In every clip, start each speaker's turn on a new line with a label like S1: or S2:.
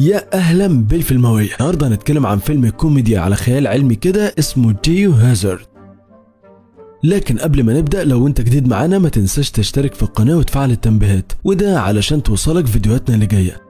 S1: يا اهلا بالفيلمويه النهارده هنتكلم عن فيلم كوميديا على خيال علمي كده اسمه جيو هازارد لكن قبل ما نبدا لو انت جديد معانا ما تنساش تشترك في القناه وتفعل التنبيهات وده علشان توصلك فيديوهاتنا اللي جايه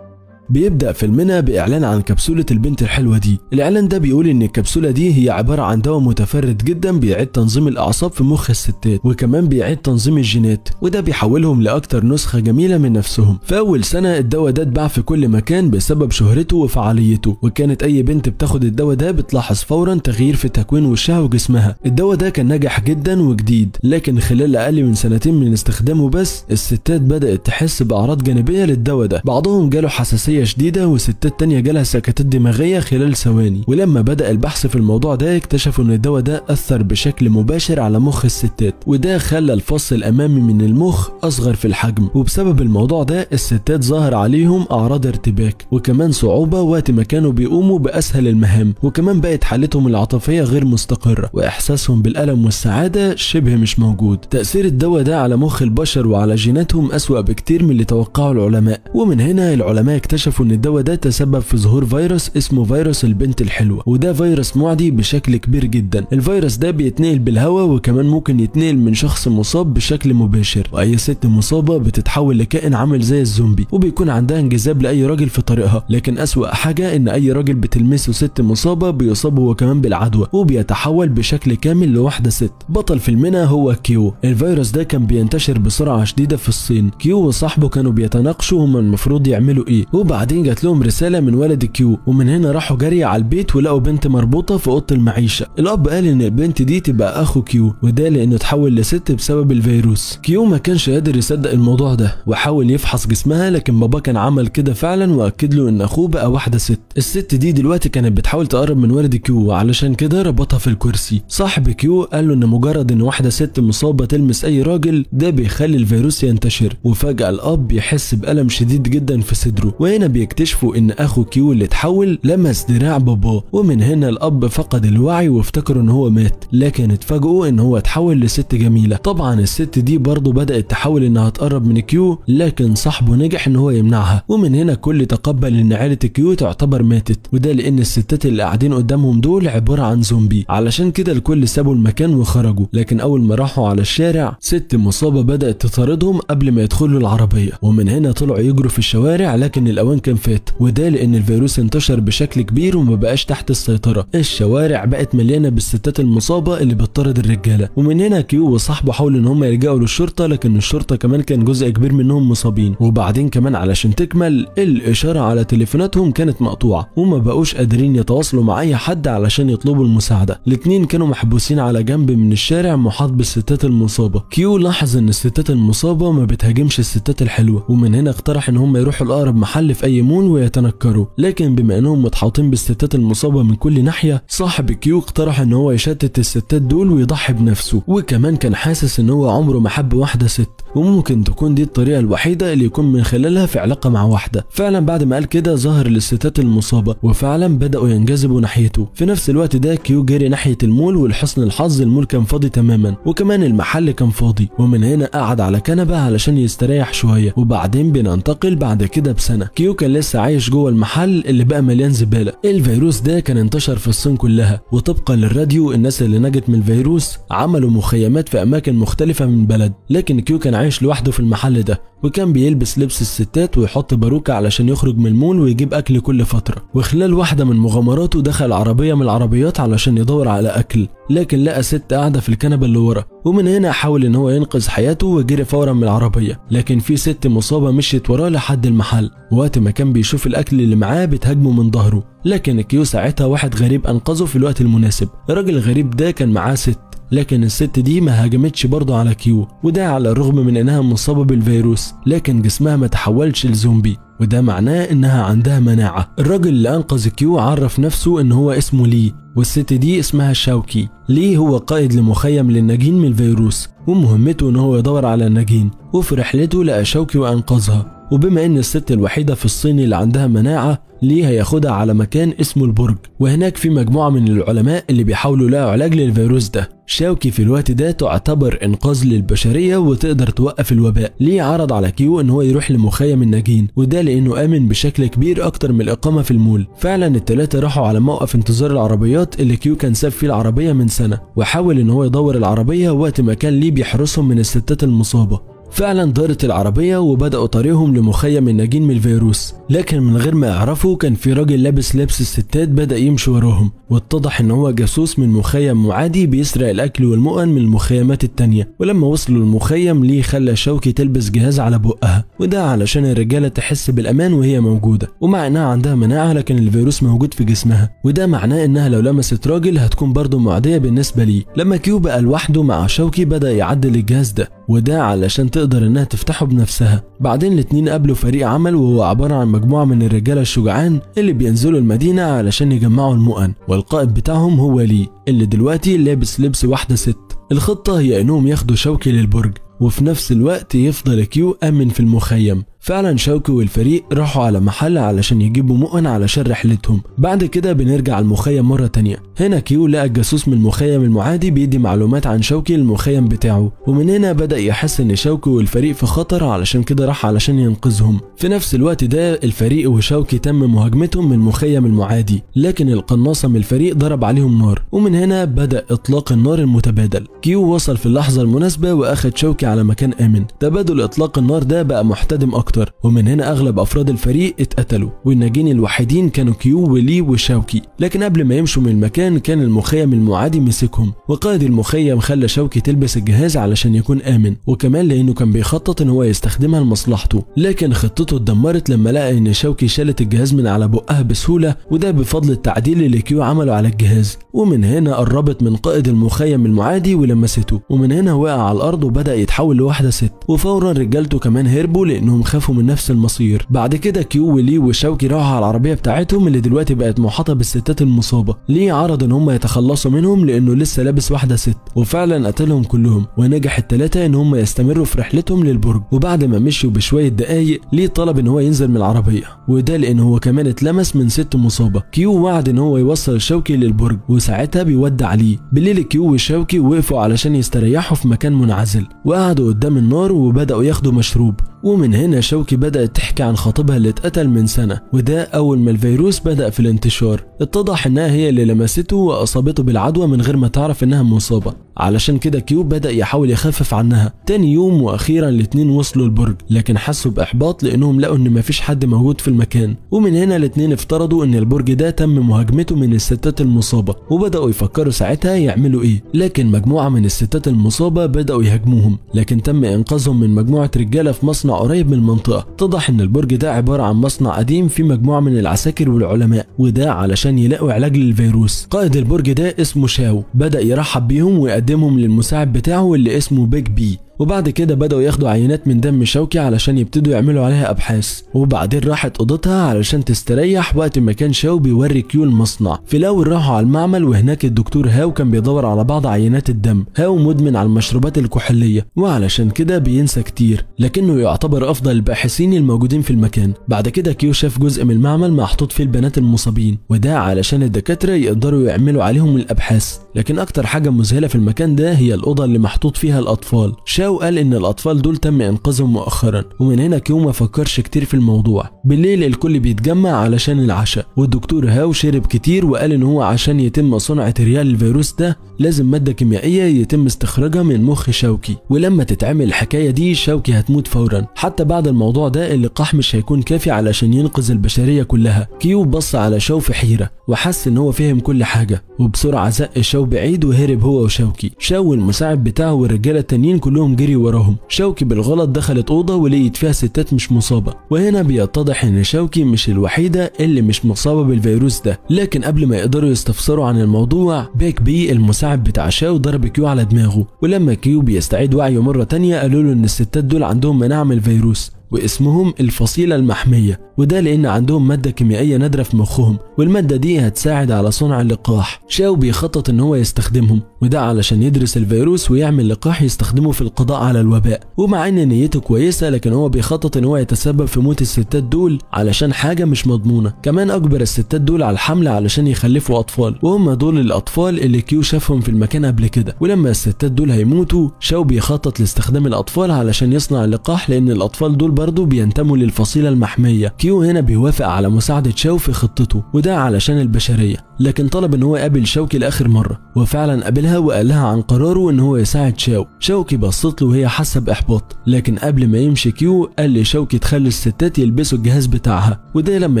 S1: بيبدأ فيلمنا بإعلان عن كبسولة البنت الحلوة دي الإعلان ده بيقول إن الكبسولة دي هي عبارة عن دواء متفرد جدا بيعيد تنظيم الأعصاب في مخ الستات وكمان بيعيد تنظيم الجينات وده بيحولهم لأكتر نسخة جميلة من نفسهم في أول سنة الدواء ده اتباع في كل مكان بسبب شهرته وفعاليته وكانت أي بنت بتاخد الدواء ده بتلاحظ فورا تغيير في تكوين وشها وجسمها الدواء ده كان ناجح جدا وجديد لكن خلال أقل من سنتين من استخدامه بس الستات بدأت تحس بأعراض جانبية للدواء ده بعضهم جاله حساسية عملية شديدة والستات التانية جالها سكتات دماغية خلال ثواني ولما بدأ البحث في الموضوع ده اكتشفوا ان الدواء ده أثر بشكل مباشر على مخ الستات وده خلى الفص الأمامي من المخ أصغر في الحجم وبسبب الموضوع ده الستات ظهر عليهم أعراض ارتباك وكمان صعوبة وقت ما كانوا بيقوموا بأسهل المهام وكمان بقت حالتهم العاطفية غير مستقرة وإحساسهم بالألم والسعادة شبه مش موجود تأثير الدواء ده على مخ البشر وعلى جيناتهم أسوأ بكتير من اللي توقعه العلماء ومن هنا العلماء اكتشفوا اكتشفوا ان الدواء ده تسبب في ظهور فيروس اسمه فيروس البنت الحلوه وده فيروس معدي بشكل كبير جدا الفيروس ده بيتنقل بالهواء وكمان ممكن يتنقل من شخص مصاب بشكل مباشر واي ست مصابه بتتحول لكائن عامل زي الزومبي وبيكون عندها انجذاب لاي راجل في طريقها لكن اسوا حاجه ان اي راجل بتلمسه ست مصابه بيصاب هو كمان بالعدوى وبيتحول بشكل كامل لواحده ست بطل فيلمنا هو كيو الفيروس ده كان بينتشر بسرعه شديده في الصين كيو وصاحبه كانوا بيتناقشوا هما المفروض يعملوا ايه وبعد وبعدين جات لهم رساله من ولد كيو ومن هنا راحوا جري على البيت ولقوا بنت مربوطه في اوضه المعيشه الاب قال ان البنت دي تبقى اخو كيو وده لانه اتحول لست بسبب الفيروس كيو ما كانش قادر يصدق الموضوع ده وحاول يفحص جسمها لكن بابا كان عمل كده فعلا واكد له ان اخوه بقى واحده ست الست دي دلوقتي كانت بتحاول تقرب من ولد كيو علشان كده ربطها في الكرسي صاحب كيو قال له ان مجرد ان واحده ست مصابه تلمس اي راجل ده بيخلي الفيروس ينتشر وفجاه الاب يحس بالم شديد جدا في صدره وهنا بيكتشفوا ان اخو كيو اللي اتحول لمس دراع باباه ومن هنا الاب فقد الوعي وافتكروا ان هو مات لكن اتفاجئوا ان هو اتحول لست جميله طبعا الست دي برضه بدات تحاول انها تقرب من كيو لكن صاحبه نجح ان هو يمنعها ومن هنا كل تقبل ان عيله كيو تعتبر ماتت وده لان الستات اللي قاعدين قدامهم دول عباره عن زومبي علشان كده الكل سابوا المكان وخرجوا لكن اول ما راحوا على الشارع ست مصابه بدات تطاردهم قبل ما يدخلوا العربيه ومن هنا طلعوا يجروا في الشوارع لكن الاوان كان فات وده لان الفيروس انتشر بشكل كبير وما بقاش تحت السيطره الشوارع بقت مليانه بالستات المصابه اللي بتطرد الرجاله ومن هنا كيو وصاحبه حاولوا ان هم يلجأوا للشرطه لكن الشرطه كمان كان جزء كبير منهم مصابين وبعدين كمان علشان تكمل الاشاره على تليفوناتهم كانت مقطوعه وما بقوش قادرين يتواصلوا مع اي حد علشان يطلبوا المساعده الاتنين كانوا محبوسين على جنب من الشارع محاط بالستات المصابه كيو لاحظ ان الستات المصابه ما بتهاجمش الستات الحلوه ومن هنا اقترح ان هم يروحوا لاقرب محل في يتأيمون ويتنكروا لكن بما انهم متحاطين بالستات المصابة من كل ناحية صاحب كيو اقترح ان هو يشتت الستات دول ويضحي بنفسه وكمان كان حاسس ان هو عمره ما حب واحدة ست وممكن تكون دي الطريقة الوحيدة اللي يكون من خلالها في علاقة مع واحدة فعلا بعد ما قال كده ظهر للستات المصابة وفعلا بدأوا ينجذبوا ناحيته في نفس الوقت ده كيو جري ناحية المول ولحسن الحظ المول كان فاضي تماما وكمان المحل كان فاضي ومن هنا قعد على كنبة علشان يستريح شوية وبعدين بننتقل بعد كده بسنة كيو فيو كان لسه عايش جوه المحل اللي بقى مليان زباله الفيروس ده كان انتشر في الصين كلها وطبقا للراديو الناس اللي نجت من الفيروس عملوا مخيمات في اماكن مختلفه من البلد لكن كيو كان عايش لوحده في المحل ده وكان بيلبس لبس الستات ويحط باروكة علشان يخرج من المول ويجيب أكل كل فترة وخلال واحدة من مغامراته دخل عربية من العربيات علشان يدور على أكل لكن لقى ست قاعدة في الكنبة اللي ورا ومن هنا حاول إن هو ينقذ حياته وجري فورا من العربية لكن في ست مصابة مشيت وراه لحد المحل وقت ما كان بيشوف الأكل اللي معاه بتهاجمه من ظهره لكن الكيو ساعتها واحد غريب أنقذه في الوقت المناسب الراجل الغريب ده كان معاه ست لكن الست دي ما هاجمتش برضه على كيو وده على الرغم من انها مصابه بالفيروس لكن جسمها ما تحولش لزومبي وده معناه انها عندها مناعه الراجل اللي انقذ كيو عرف نفسه ان هو اسمه لي والست دي اسمها شاوكي لي هو قائد لمخيم للناجين من الفيروس ومهمته ان هو يدور على الناجين وفي رحلته لقى شوكي وانقذها وبما ان الست الوحيده في الصين اللي عندها مناعه ليه هياخدها على مكان اسمه البرج وهناك في مجموعه من العلماء اللي بيحاولوا لها علاج للفيروس ده شاوكي في الوقت ده تعتبر انقاذ للبشريه وتقدر توقف الوباء ليه عرض على كيو ان هو يروح لمخيم الناجين وده لانه امن بشكل كبير اكتر من الاقامه في المول فعلا الثلاثه راحوا على موقف انتظار العربيات اللي كيو كان ساب فيه العربيه من سنه وحاول ان هو يدور العربيه وقت ما كان ليه بيحرسهم من الستات المصابه فعلا دارت العربية وبدأوا طريقهم لمخيم الناجين من الفيروس لكن من غير ما يعرفوا كان في راجل لابس لبس الستات بدأ يمشي وراهم واتضح ان هو جاسوس من مخيم معادي بيسرق الاكل والمؤن من المخيمات التانية ولما وصلوا المخيم ليه خلى شوكي تلبس جهاز على بقها وده علشان الرجالة تحس بالامان وهي موجودة ومع انها عندها مناعة لكن الفيروس موجود في جسمها وده معناه انها لو لمست راجل هتكون برضه معدية بالنسبة ليه لما كيو بقى لوحده مع شوكي بدأ يعدل الجهاز ده وده علشان تقدر انها تفتحه بنفسها بعدين الاتنين قابلوا فريق عمل وهو عبارة عن مجموعة من الرجالة الشجعان اللي بينزلوا المدينة علشان يجمعوا المؤن والقائد بتاعهم هو لي اللي دلوقتي لابس لبس واحدة ست الخطة هي انهم ياخدوا شوكي للبرج وفي نفس الوقت يفضل كيو أمن في المخيم فعلا شوكي والفريق راحوا على محل علشان يجيبوا مؤن علشان رحلتهم بعد كده بنرجع المخيم مرة تانية هنا كيو لقى الجاسوس من المخيم المعادي بيدي معلومات عن شوكي للمخيم بتاعه ومن هنا بدأ يحس ان شوكي والفريق في خطر علشان كده راح علشان ينقذهم في نفس الوقت ده الفريق وشوكي تم مهاجمتهم من المخيم المعادي لكن القناصة من الفريق ضرب عليهم نار ومن هنا بدأ اطلاق النار المتبادل كيو وصل في اللحظة المناسبة واخد شوكي على مكان آمن تبادل إطلاق النار ده بقى محتدم أكتر ومن هنا أغلب أفراد الفريق اتقتلوا والناجين الوحيدين كانوا كيو ولي وشوكي لكن قبل ما يمشوا من المكان كان المخيم المعادي مسكهم وقائد المخيم خلى شوكي تلبس الجهاز علشان يكون آمن وكمان لأنه كان بيخطط إن هو يستخدمها لمصلحته لكن خطته اتدمرت لما لقى إن شوكي شالت الجهاز من على بقها بسهولة وده بفضل التعديل اللي كيو عمله على الجهاز ومن هنا قربت من قائد المخيم المعادي ولمسته ومن هنا وقع على الأرض وبدأ يتحرك تتحول لواحده ست وفورا رجالته كمان هربوا لانهم خافوا من نفس المصير بعد كده كيو ولي وشوكي راحوا على العربيه بتاعتهم اللي دلوقتي بقت محاطه بالستات المصابه ليه عرض ان هم يتخلصوا منهم لانه لسه لابس واحده ست وفعلا قتلهم كلهم ونجح الثلاثه ان هم يستمروا في رحلتهم للبرج وبعد ما مشوا بشويه دقايق ليه طلب ان هو ينزل من العربيه وده لان هو كمان اتلمس من ست مصابه كيو وعد ان هو يوصل شوكي للبرج وساعتها بيودع ليه بالليل كيو وشوكي وقفوا علشان يستريحوا في مكان منعزل وقعد قعدوا قدام النار وبدأوا ياخدوا مشروب ومن هنا شوكي بدأت تحكي عن خطيبها اللي اتقتل من سنة وده أول ما الفيروس بدأ في الانتشار اتضح إنها هي اللي لمسته وأصابته بالعدوى من غير ما تعرف إنها مصابة علشان كده كيوب بدأ يحاول يخفف عنها تاني يوم وأخيرا الاتنين وصلوا البرج لكن حسوا بإحباط لأنهم لقوا إن مفيش حد موجود في المكان ومن هنا الاتنين افترضوا إن البرج ده تم مهاجمته من الستات المصابة وبدأوا يفكروا ساعتها يعملوا إيه لكن مجموعة من الستات المصابة بدأوا يهاجموهم لكن تم إنقاذهم من مجموعة رجالة في مصنع مصنع قريب من المنطقة اتضح ان البرج ده عبارة عن مصنع قديم فيه مجموعة من العساكر والعلماء وده علشان يلاقوا علاج للفيروس قائد البرج ده اسمه شاو بدأ يرحب بيهم ويقدمهم للمساعد بتاعه اللي اسمه بيج بي وبعد كده بدأوا ياخدوا عينات من دم شوكي علشان يبتدوا يعملوا عليها أبحاث وبعدين راحت أوضتها علشان تستريح وقت ما كان شاو بيوري كيو المصنع في الأول راحوا على المعمل وهناك الدكتور هاو كان بيدور على بعض عينات الدم هاو مدمن على المشروبات الكحولية وعلشان كده بينسى كتير لكنه يعتبر أفضل الباحثين الموجودين في المكان بعد كده كيو شاف جزء من المعمل محطوط فيه البنات المصابين وده علشان الدكاترة يقدروا يعملوا عليهم الأبحاث لكن أكتر حاجة مذهلة في المكان ده هي الأوضة اللي محطوط فيها الأطفال شاو ده وقال ان الاطفال دول تم انقاذهم مؤخرا ومن هنا كيو ما فكرش كتير في الموضوع بالليل الكل بيتجمع علشان العشاء والدكتور هاو شرب كتير وقال ان هو عشان يتم صنع تريال الفيروس ده لازم ماده كيميائيه يتم استخراجها من مخ شوكي ولما تتعمل الحكايه دي شوكي هتموت فورا حتى بعد الموضوع ده اللقاح مش هيكون كافي علشان ينقذ البشريه كلها كيو بص على شو في حيره وحس ان هو فهم كل حاجه وبسرعه زق شو بعيد وهرب هو وشوكي شو المساعد بتاعه والرجاله التانيين كلهم جري وراهم شوكي بالغلط دخلت اوضه ولقيت فيها ستات مش مصابه وهنا بيتضح ان شوكي مش الوحيده اللي مش مصابه بالفيروس ده لكن قبل ما يقدروا يستفسروا عن الموضوع باك بي المساعد بتاع شاو ضرب كيو على دماغه ولما كيو بيستعيد وعيه مره تانية قالوا له ان الستات دول عندهم مناعه من الفيروس واسمهم الفصيلة المحمية وده لأن عندهم مادة كيميائية نادرة في مخهم والمادة دي هتساعد على صنع اللقاح شاو بيخطط إن هو يستخدمهم وده علشان يدرس الفيروس ويعمل لقاح يستخدمه في القضاء على الوباء ومع إن نيته كويسة لكن هو بيخطط إن هو يتسبب في موت الستات دول علشان حاجة مش مضمونة كمان أجبر الستات دول على الحمل علشان يخلفوا أطفال وهم دول الأطفال اللي كيو شافهم في المكان قبل كده ولما الستات دول هيموتوا شاو بيخطط لاستخدام الأطفال علشان يصنع اللقاح لأن الأطفال دول برضه بينتموا للفصيلة المحمية كيو هنا بيوافق على مساعدة شاو في خطته وده علشان البشرية لكن طلب ان هو يقابل شوكي لاخر مرة وفعلا قابلها وقال لها عن قراره ان هو يساعد شاو شوكي بصت له وهي حاسة باحباط لكن قبل ما يمشي كيو قال لشوكي تخلي الستات يلبسوا الجهاز بتاعها وده لما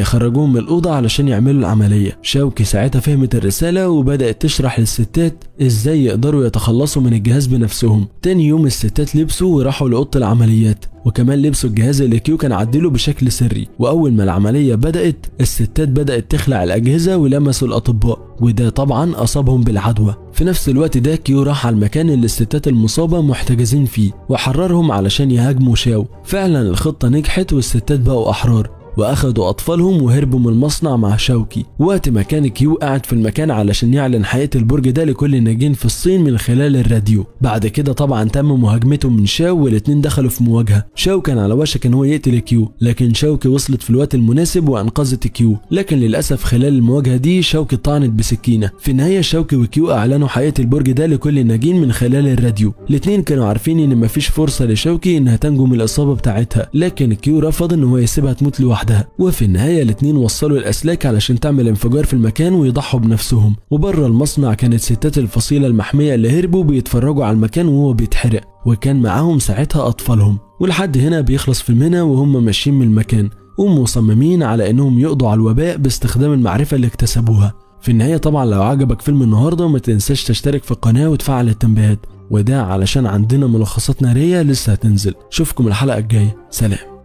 S1: يخرجوهم من الأوضة علشان يعملوا العملية شوكي ساعتها فهمت الرسالة وبدأت تشرح للستات ازاي يقدروا يتخلصوا من الجهاز بنفسهم تاني يوم الستات لبسوا وراحوا لأوضة العمليات وكمان لبسوا الجهاز الاكيو كان عدله بشكل سري واول ما العمليه بدات الستات بدات تخلع الاجهزه ولمسوا الاطباء وده طبعا اصابهم بالعدوى في نفس الوقت ده كيو راح على المكان اللي الستات المصابه محتجزين فيه وحررهم علشان يهاجموا شاو فعلا الخطه نجحت والستات بقوا احرار واخدوا اطفالهم وهربوا من المصنع مع شوكي وقت ما كان كيو قاعد في المكان علشان يعلن حقيقه البرج ده لكل الناجين في الصين من خلال الراديو بعد كده طبعا تم مهاجمته من شاو والاتنين دخلوا في مواجهه شاو كان على وشك ان هو يقتل كيو لكن شوكي وصلت في الوقت المناسب وانقذت كيو لكن للاسف خلال المواجهه دي شوكي طعنت بسكينه في النهايه شوكي وكيو اعلنوا حقيقه البرج ده لكل الناجين من خلال الراديو الاتنين كانوا عارفين ان مفيش فرصه لشوكي انها تنجو من الاصابه بتاعتها لكن كيو رفض ان هو يسيبها تموت لوحدها لوحدها وفي النهايه الاتنين وصلوا الاسلاك علشان تعمل انفجار في المكان ويضحوا بنفسهم وبره المصنع كانت ستات الفصيله المحميه اللي هربوا بيتفرجوا على المكان وهو بيتحرق وكان معاهم ساعتها اطفالهم ولحد هنا بيخلص فيلمنا وهم ماشيين من المكان ومصممين على انهم يقضوا على الوباء باستخدام المعرفه اللي اكتسبوها في النهايه طبعا لو عجبك فيلم النهارده ما تنساش تشترك في القناه وتفعل التنبيهات وده علشان عندنا ملخصات ناريه لسه هتنزل اشوفكم الحلقه الجايه سلام